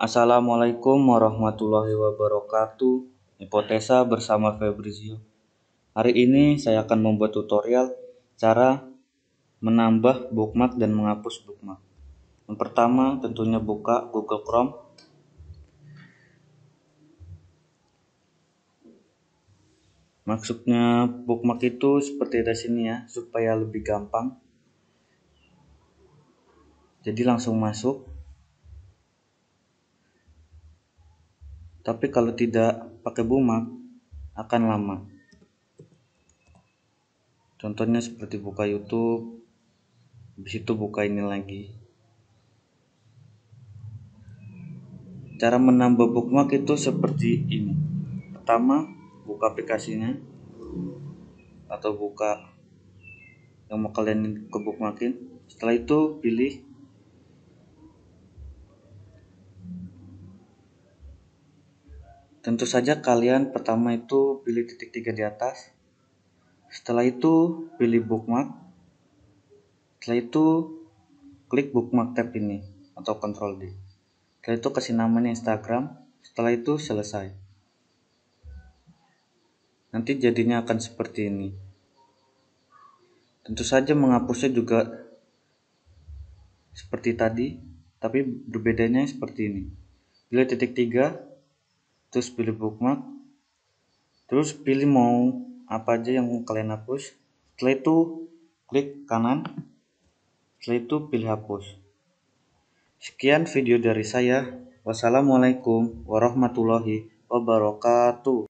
Assalamualaikum warahmatullahi wabarakatuh Hipotesa bersama Fabrizio. Hari ini saya akan membuat tutorial cara menambah bookmark dan menghapus bookmark Yang pertama tentunya buka Google Chrome Maksudnya bookmark itu seperti di sini ya supaya lebih gampang jadi langsung masuk tapi kalau tidak pakai bumak akan lama contohnya seperti buka YouTube habis itu buka ini lagi cara menambah bookmark itu seperti ini pertama buka aplikasinya atau buka yang mau kalian ke bookmarkin setelah itu pilih Tentu saja kalian pertama itu pilih titik tiga di atas. Setelah itu pilih bookmark. Setelah itu klik bookmark tab ini atau Ctrl D. Setelah itu kasih namanya Instagram. Setelah itu selesai. Nanti jadinya akan seperti ini. Tentu saja menghapusnya juga seperti tadi, tapi berbedanya seperti ini. Pilih titik tiga, terus pilih bookmark terus pilih mau apa aja yang kalian hapus setelah itu klik kanan setelah itu pilih hapus sekian video dari saya wassalamualaikum warahmatullahi wabarakatuh